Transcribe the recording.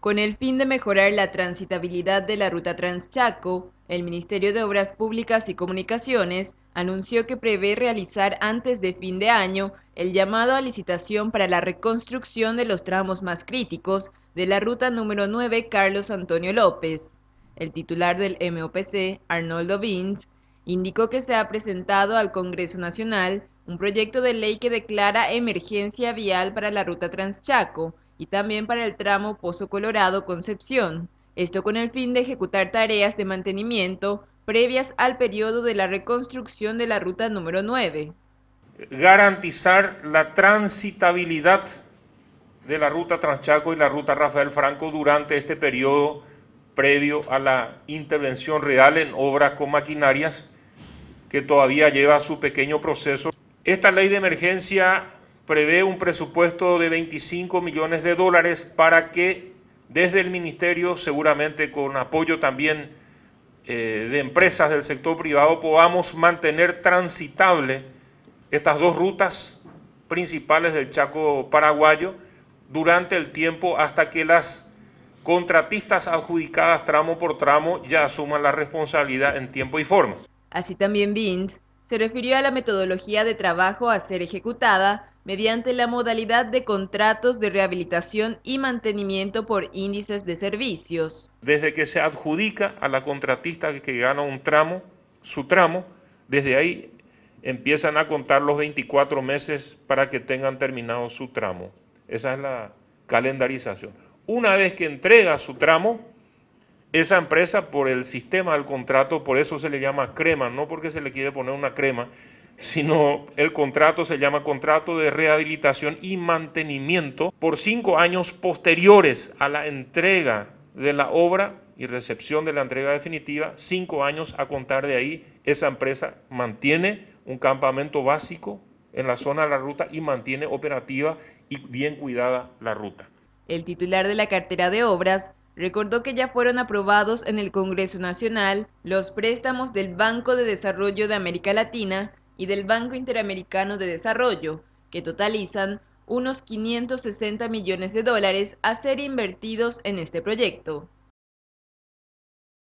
Con el fin de mejorar la transitabilidad de la ruta Transchaco, el Ministerio de Obras Públicas y Comunicaciones anunció que prevé realizar antes de fin de año el llamado a licitación para la reconstrucción de los tramos más críticos de la ruta número 9 Carlos Antonio López. El titular del MOPC, Arnoldo Vins, indicó que se ha presentado al Congreso Nacional un proyecto de ley que declara emergencia vial para la ruta Transchaco y también para el tramo Pozo Colorado-Concepción, esto con el fin de ejecutar tareas de mantenimiento previas al periodo de la reconstrucción de la ruta número 9. Garantizar la transitabilidad de la ruta Transchaco y la ruta Rafael Franco durante este periodo previo a la intervención real en obras con maquinarias que todavía lleva su pequeño proceso. Esta ley de emergencia prevé un presupuesto de 25 millones de dólares para que desde el Ministerio, seguramente con apoyo también eh, de empresas del sector privado, podamos mantener transitable estas dos rutas principales del Chaco paraguayo durante el tiempo hasta que las contratistas adjudicadas tramo por tramo ya asuman la responsabilidad en tiempo y forma. Así también Vince se refirió a la metodología de trabajo a ser ejecutada mediante la modalidad de contratos de rehabilitación y mantenimiento por índices de servicios. Desde que se adjudica a la contratista que gana un tramo, su tramo, desde ahí empiezan a contar los 24 meses para que tengan terminado su tramo. Esa es la calendarización. Una vez que entrega su tramo, esa empresa por el sistema del contrato, por eso se le llama crema, no porque se le quiere poner una crema, sino el contrato se llama contrato de rehabilitación y mantenimiento por cinco años posteriores a la entrega de la obra y recepción de la entrega definitiva, cinco años a contar de ahí, esa empresa mantiene un campamento básico en la zona de la ruta y mantiene operativa y bien cuidada la ruta. El titular de la cartera de obras recordó que ya fueron aprobados en el Congreso Nacional los préstamos del Banco de Desarrollo de América Latina y del Banco Interamericano de Desarrollo, que totalizan unos 560 millones de dólares a ser invertidos en este proyecto.